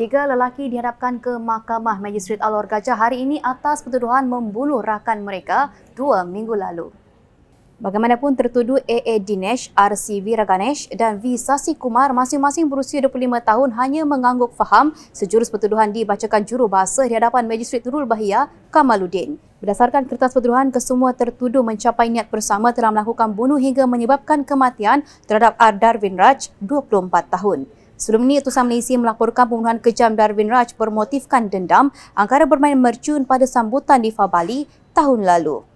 Tiga lelaki dihadapkan ke Mahkamah Magistrate Alor Gajah hari ini atas pertuduhan membunuh rakan mereka dua minggu lalu. Bagaimanapun tertuduh AA Dinesh, RC Viraganesh dan V Sasi Kumar masing-masing berusia 25 tahun hanya mengangguk faham sejurus pertuduhan dibacakan jurubahasa di hadapan Magistrate Nurul Bahia Kamaludin. Berdasarkan kertas pertuduhan, kesemua tertuduh mencapai niat bersama telah melakukan bunuh hingga menyebabkan kematian terhadap Ardarvin Raj, 24 tahun. Sebelum ini, Utusan Malaysia melaporkan pembunuhan kejam Darwin Raj bermotifkan dendam antara bermain mercun pada sambutan di Fa Bali tahun lalu.